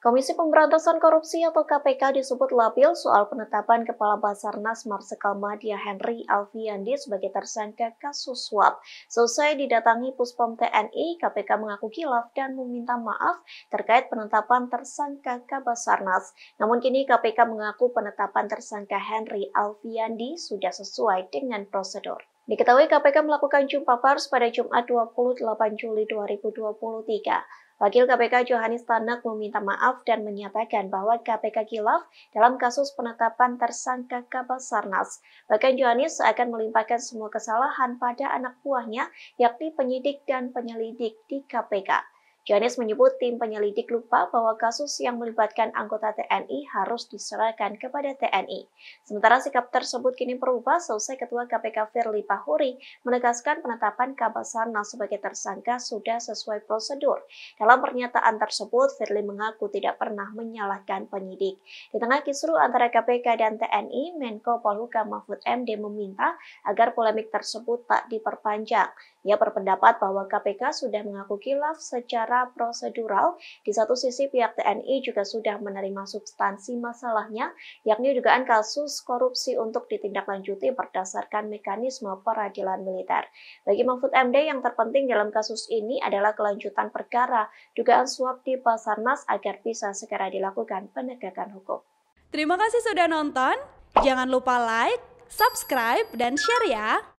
Komisi Pemberantasan Korupsi atau KPK disebut labil soal penetapan Kepala Basarnas Marsikal Madia Henry Alfiandi sebagai tersangka kasus suap. Selesai didatangi Puspom TNI, KPK mengaku kilaf dan meminta maaf terkait penetapan tersangka Kabasarnas. Namun kini KPK mengaku penetapan tersangka Henry Alfiandi sudah sesuai dengan prosedur. Diketahui KPK melakukan jumpa pers pada Jumat 28 Juli 2023. Wakil KPK Johanis Tanak meminta maaf dan menyatakan bahwa KPK kilaf dalam kasus penetapan tersangka kapal Kabasarnas. Bahkan Johanis akan melimpahkan semua kesalahan pada anak buahnya, yakni penyidik dan penyelidik di KPK. Johannes menyebut tim penyelidik lupa bahwa kasus yang melibatkan anggota TNI harus diserahkan kepada TNI. Sementara sikap tersebut kini berubah selesai Ketua KPK Firly Bahuri menegaskan penetapan Kabasarnas sebagai tersangka sudah sesuai prosedur. Dalam pernyataan tersebut, Firly mengaku tidak pernah menyalahkan penyidik. Di tengah kisruh antara KPK dan TNI, Menko Polhukam Mahfud MD meminta agar polemik tersebut tak diperpanjang. Ia berpendapat bahwa KPK sudah mengaku kilaf secara prosedural, di satu sisi pihak TNI juga sudah menerima substansi masalahnya, yakni dugaan kasus korupsi untuk ditindaklanjuti berdasarkan mekanisme peradilan militer. Bagi Mahfud MD, yang terpenting dalam kasus ini adalah kelanjutan perkara dugaan suap di Basarnas agar bisa segera dilakukan penegakan hukum. Terima kasih sudah nonton. Jangan lupa like, subscribe, dan share ya.